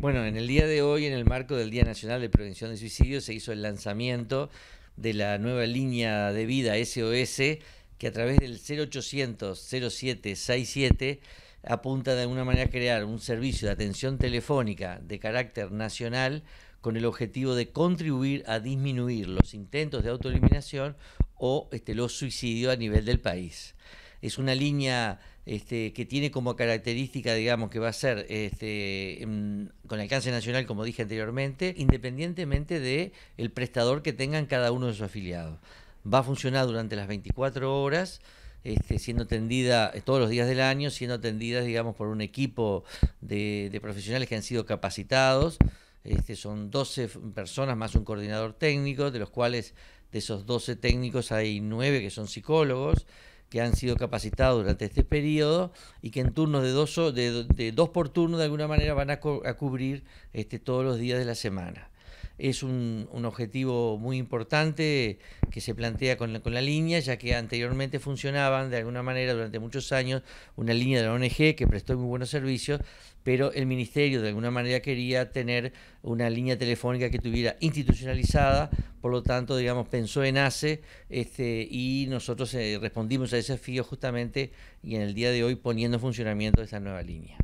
Bueno, en el día de hoy, en el marco del Día Nacional de Prevención de Suicidio, se hizo el lanzamiento de la nueva línea de vida SOS que a través del 0800 0767 apunta de alguna manera a crear un servicio de atención telefónica de carácter nacional con el objetivo de contribuir a disminuir los intentos de autoeliminación o este, los suicidios a nivel del país es una línea este, que tiene como característica, digamos, que va a ser este, mm, con alcance nacional, como dije anteriormente, independientemente del el prestador que tengan cada uno de sus afiliados. Va a funcionar durante las 24 horas. Este, siendo atendida eh, todos los días del año, siendo atendida, digamos, por un equipo de, profesionales que han sido capacitados. Este, son 12 personas más un coordinador técnico, de los cuales de esos 12 técnicos hay 9 que son psicólogos que han sido capacitados durante este periodo y que en turnos de dos, de dos por turno de alguna manera van a, cubrir este, todos los días de la semana es un, objetivo muy importante que se plantea con la, con la línea, ya que anteriormente funcionaban de alguna manera durante muchos años una línea de la ONG que prestó muy buenos servicios, pero el ministerio de alguna manera quería tener una línea telefónica que tuviera institucionalizada, por lo tanto, digamos, pensó en ACE este, y nosotros eh, respondimos a ese desafío justamente y en el día de hoy poniendo en funcionamiento esta nueva línea.